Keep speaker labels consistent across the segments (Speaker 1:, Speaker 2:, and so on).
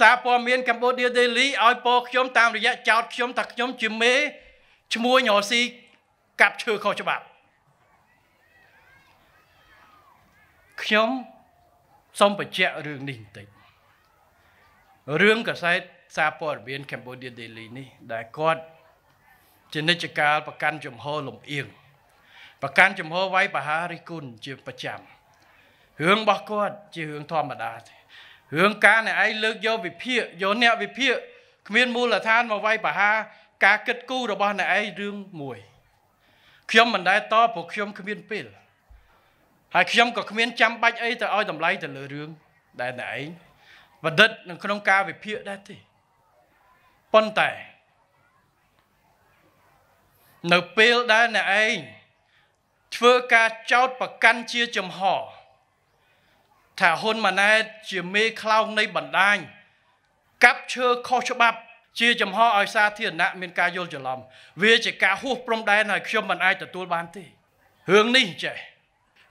Speaker 1: សារព័ត៌មាន Cambodia Daily ឲ្យពោខ្ញុំ តាមរយៈចោតខ្ញុំថាខ្ញុំជាមេឈ្មោះញ៉ូស៊ីកាប់ឈើខុសច្បាប់ខ្ញុំសូមបញ្ជាក់រឿងនេះបន្តិចរឿងកសែតសារព័ត៌មាន Cambodia Daily នេះ ដែលគាត់ជានិច្ចកាលប្រកាន់ចំហលំអៀងប្រកាន់ចំហវាយប្រហាររិះគន់ជាប្រចាំរឿងរបស់គាត់ជារឿងធម្មតាទេរឿងការអ្នកឯងលើកយកវិភាកយកអ្នកវិភាកគ្មានមូលដ្ឋានមកវាយប្រហារការគិតគូររបស់អ្នកឯងរឿងមួយ ខ្ញុំមិនដែលតព្រោះខ្ញុំគ្មានពេលហើយខ្ញុំក៏គ្មានចាំបាច់អីទៅឲ្យតម្លៃទៅលើរឿងដែលអ្នកឯងបដិទ្ធនៅក្នុងការវិភាគដែរទេប៉ុន្តែនៅពេលដែលអ្នកឯងធ្វើការចោតប្រកាន់ជាចំហរថាហ៊ុនម៉ាណែតជាមេខ្លោងនៃបណ្ដាញកាប់ឈើខុសច្បាប់ជាចំហឲ្យសាធារណៈមានការយល់ច្រឡំវាជាការហួសព្រំដែនហើយខ្ញុំមិនអាចទទួលបានទេរឿងនេះចេះ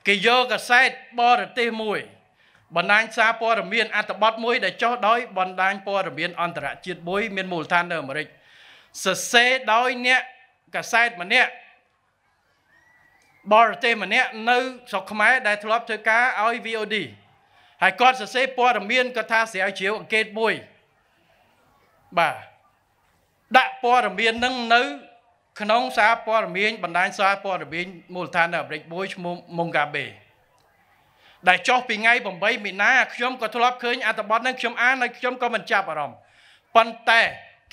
Speaker 1: គេយកកាសែតបរទេសមួយបណ្ដាញសារព័ត៌មានអត្ថបទមួយដែលចុះដោយបណ្ដាញព័ត៌មានអន្តរជាតិមួយមានមូលដ្ឋាននៅអាមេរិកសរសេរដោយអ្នកកាសែតម្នាក់បរទេសម្នាក់នៅស្រុកខ្មែរដែលធ្លាប់ធ្វើការឲ្យ VOD ហើយគាត់សរសេរព័ត៌មានគាត់ថាស្រាវជ្រាវអង្កេតមួយបាទដាក់ព័ត៌មាននឹងនៅ ក្នុងសារព័ត៌មាន បណ្ដាញសារព័ត៌មានមូលដ្ឋាននៅអាមេរិកមួយឈ្មោះ Mugabe ដែលចុះពីថ្ងៃ8មីនាខ្ញុំក៏ធ្លាប់ឃើញអត្ថបទនឹងខ្ញុំអានហើយខ្ញុំក៏មិនចាប់អារម្មណ៍ប៉ុន្តែ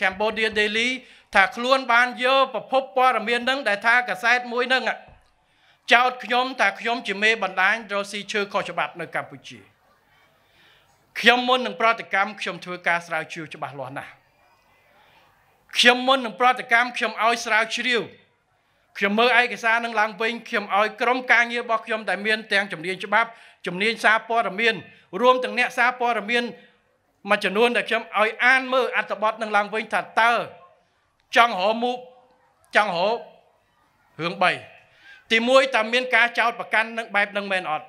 Speaker 1: Cambodia Daily ថាខ្លួនបានយកប្រភពព័ត៌មាននឹងដែលថាកាសែតមួយនឹងចោទខ្ញុំថាខ្ញុំជាមេបណ្ដាញរស់ស៊ីឈើខុសច្បាប់នៅកម្ពុជាខ្ញុំមុននឹងប្រតិកម្មខ្ញុំធ្វើការស្រាវជ្រាវច្បាស់លាស់ណាស់ខ្ញុំមុននឹងប្រតិកម្មខ្ញុំឲ្យស្រាវជ្រាវខ្ញុំមើលឯកសារនឹងឡើងវិញខ្ញុំឲ្យក្រុមការងាររបស់ខ្ញុំដែលមានទាំងជំនាញច្បាប់ជំនាញសារព័ត៌មាន រួមទាំងអ្នកសារព័ត៌មានមួយចំនួនដែលខ្ញុំឲ្យអានមើលអត្ថបទនឹងឡើងវិញថាតើចង់រមូចង់ររឿង3ទី1តើមានការចោទប្រកាន់នឹងបែបនឹងមែនអត់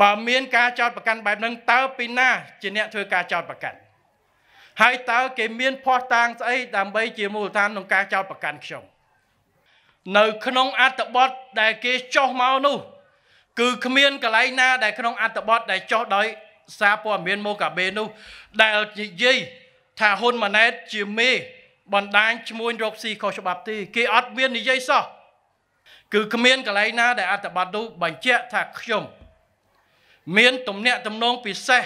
Speaker 1: បើមានការចោតប្រកាន់បែបហ្នឹងតើពីណាជាអ្នកធ្វើការចោតប្រកាន់ហើយតើគេមានភ័ស្តុតាង ស្អីដើម្បី ជាមូលដ្ឋានក្នុងការចោតប្រកាន់ខ្ញុំនៅក្នុង អត្តបទដែលគេចោះមកនោះគឺគ្មានកន្លែងណាដែលក្នុងអត្តបទដែលចោះដោយសារព័ត៌មានមកកាបេនោះដែលនិយាយថាហ៊ុនម៉ាណែតជាមេបណ្ដាញឈ្មោះរកស៊ីខុសច្បាប់ទេគេអត់មាននិយាយសោះគឺគ្មានកន្លែងណាដែលអត្តបទនោះ បញ្ជាក់ថាខ្ញុំមានទំនាក់ទំនងពិសេស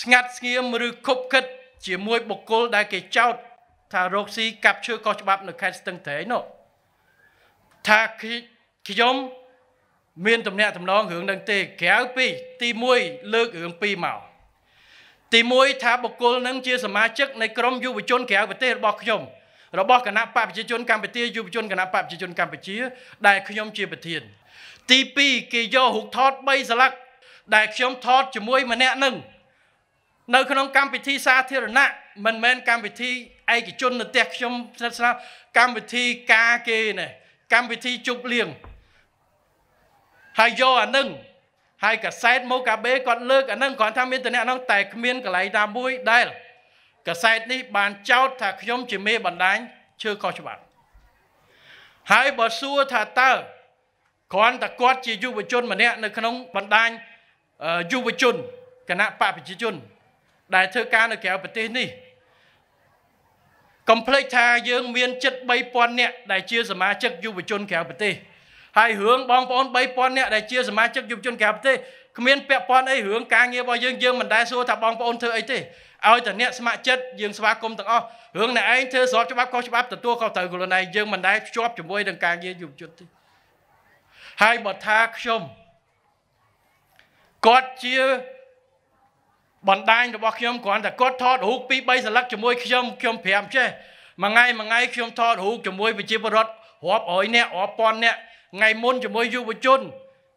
Speaker 1: ស្ងាត់ស្ងៀមឬខົບខិត ជាមួយ បុគ្គលដែលគេចោទថារកស៊ីកាប់ឈើខុសច្បាប់ នៅខេត្តស្ទឹងត្រែងនោះថាខ្ញុំមានទំនាក់ទំនងរឿងនឹងទេក្រៅពី ទី1លើករឿង2មកទី1ថាបុគ្គលនឹងជាសមាជិកនៃក្រុមយុវជនក្រៅប្រទេសរបស់ខ្ញុំរបស់គណៈបកប្រជាជនកម្ពុជាយុវជនគណៈបកប្រជាជនកម្ពុជាដែលខ្ញុំជាប្រធានទី2គេយករូបថត3ស្លឹកដែលខ្ញុំថតជាមួយម្នាក់នឹងនៅក្នុងកម្មវិធីសាធារណៈមិនមែនកម្មវិធីឯកជននៅផ្ទះខ្ញុំស្និទ្ធស្នាលកម្មវិធីការគេណែកម្មវិធីជប់លៀងហើយយកអានឹងហើយកសែតម៉ូកាបេគាត់លើកអានឹងគ្រាន់ថាមានតំណែងតែគ្មានកន្លែងណាមួយដែលកសែតនេះបានចោទថាខ្ញុំជាមេបណ្ដាញឈើខុសច្បាប់ហើយបើសួរថាតើគ្រាន់តែគាត់ជាយុវជនម្នាក់នៅក្នុងបណ្ដាញយុវជនគណៈបកប្រជាជន ដែលធ្វើការនៅក្រៅប្រទេសនេះកំភ្លេចថាយើងមានជិត3000នាក់ដែលជាសមាជិកយុវជនក្រៅប្រទេសហើយរឿងបងប្អូន3000នាក់ដែលជាសមាជិកយុវជនក្រៅប្រទេសគ្មានពាក់ព័ន្ធអីរឿងការងាររបស់យើងយើងមិនដែលសួរថាបងប្អូនធ្វើអីទេឲ្យតែអ្នកស្ម័គ្រចិត្តយើងស្វាគមន៍ទាំងអស់រឿងអ្នកឯងធ្វើស្របច្បាប់ខុសច្បាប់ទទួលខុសត្រូវខ្លួនឯងយើងមិនដែលភ្ជាប់ជាមួយនឹងការងារយុវជនទេហើយបើថាខ្ញុំគាត់ជាបណ្ដាញរបស់ខ្ញុំគ្រាន់តែគាត់ថតរូប2 3សន្លឹកជាមួយ ខ្ញុំខ្ញុំប្រាំចេះមួយថ្ងៃមួយថ្ងៃខ្ញុំថតរូបជាមួយប្រជាពលរដ្ឋរាប់រយនាក់រាប់ពាន់នាក់ថ្ងៃមុនជាមួយយុវជន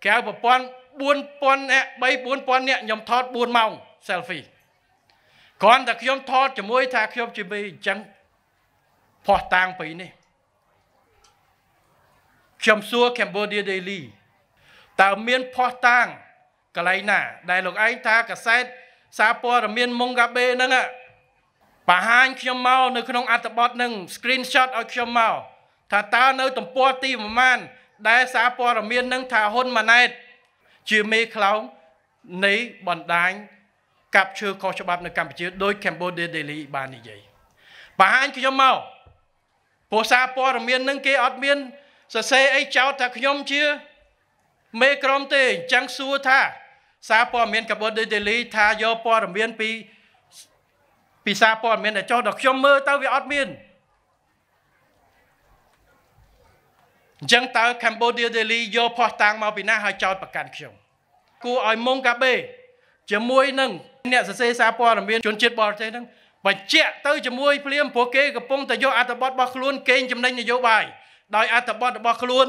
Speaker 1: ក្រៅប្រព័ន្ធ4000នាក់3 4000នាក់ខ្ញុំថត4ម៉ោង selfie គ្រាន់តែខ្ញុំថតជាមួយថាខ្ញុំជាមេអញ្ចឹងផោះតាំងពីនេះខ្ញុំសួរ Cambodia Daily តើមានផោះតាំងកន្លែងណា ដែលលោកឯងថាកាសែតសារព័ត៌មានមុងកាបេហ្នឹងបង្ហាញខ្ញុំមកនៅក្នុង អត្ថបទហ្នឹង screenshot ឲ្យខ្ញុំមកថាតើនៅ ទំព័រទីប្រមាណដែលសារព័ត៌មាននឹងថាហ៊ុនម៉ាណែត ជាមេខ្លោងនៃបណ្ដាញកັບឈើខុសច្បាប់នៅកម្ពុជាដោយ Cambodia Daily បាន និយាយបង្ហាញខ្ញុំមកព្រោះសារព័ត៌មាននឹងគេអត់មានសរសេរអីចោទថាខ្ញុំជា មេក្រុមទេអញ្ចឹងសួរថាសារព័ត៌មាន Cambodia Daily ថាយកព័ត៌មានពីពីសារព័ត៌មានដែលចោទដល់ខ្ញុំមើលទៅវាអត់មានអញ្ចឹងតើ Cambodia Daily យកផុសតាងមកពីណាហើយចោទប្រកាន់ខ្ញុំគួរឲ្យមុងកាបេជាមួយនឹងអ្នកសរសេរសារព័ត៌មានជនជាតិបរទេសហ្នឹងបញ្ជាក់ទៅជាមួយភ្លាមព្រោះគេកំពុងតែយកអត្ថបទរបស់ខ្លួនកេងចំណេញនយោបាយដោយអត្ថបទរបស់ខ្លួន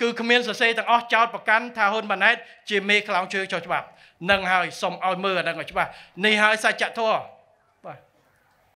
Speaker 1: គឺគ្មានសរសេរទាំងអស់ចោតប្រកាន់ថាហ៊ុនម៉ាណែត ជាមេខ្លោងជើងចោះច្បាប់នឹងហើយសុំឲ្យមើលអានឹងឲ្យច្បាស់នេះហើយសច្ចធម៌